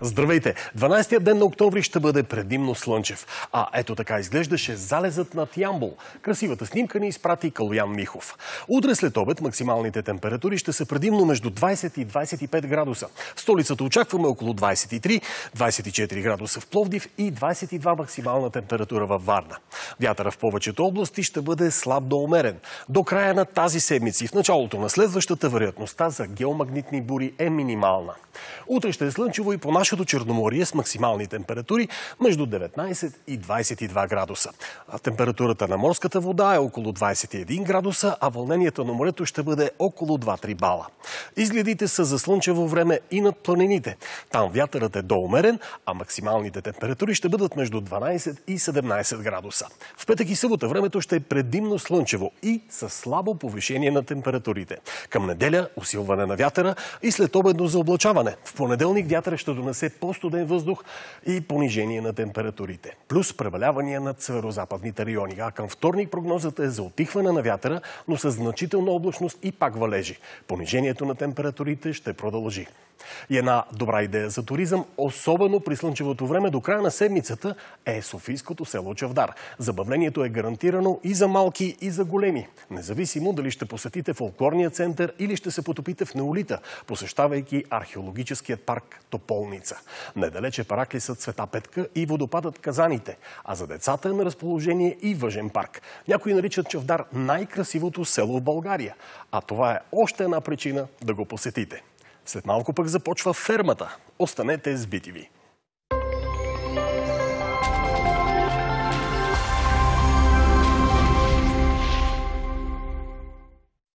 Здравейте! 12 я ден на октомври ще бъде предимно слънчев. А ето така изглеждаше залезът над Ямбол. Красивата снимка ни изпрати Калоян Михов. Утре след обед максималните температури ще са предимно между 20 и 25 градуса. В столицата очакваме около 23-24 градуса в Пловдив и 22 максимална температура във Варна. Вятъра в повечето области ще бъде слаб до умерен. До края на тази седмица и в началото на следващата вероятността за геомагнитни бури е минимална. Утре ще е слънчево и по наше бившето Черноморие с максимални температури между 19 и 22 градуса. А температурата на морската вода е около 21 градуса, а вълнението на морето ще бъде около 2-3 бала. Изгледите са за слънчево време и над планините. Там вятърът е доумерен, а максималните температури ще бъдат между 12 и 17 градуса. В петък и събота времето ще е предимно слънчево и с слабо повишение на температурите. Към неделя усилване на вятъра и след обедно заоблачаване. В понеделник вятъра ще донесе донесе по-студен въздух и понижение на температурите. Плюс превалявания на северо-западните райони. А към вторник прогнозата е за отихване на вятъра, но с значителна облачност и пак валежи. Понижението на температурите ще продължи. И една добра идея за туризъм, особено при слънчевото време до края на седмицата, е Софийското село Чавдар. Забавлението е гарантирано и за малки, и за големи. Независимо дали ще посетите фолклорния център или ще се потопите в неолита, посещавайки археологическият парк Тополница седмица. Недалече параклисът Света Петка и водопадът Казаните, а за децата е на разположение и въжен парк. Някои наричат Чавдар най-красивото село в България, а това е още една причина да го посетите. След малко пък започва фермата. Останете с BTV.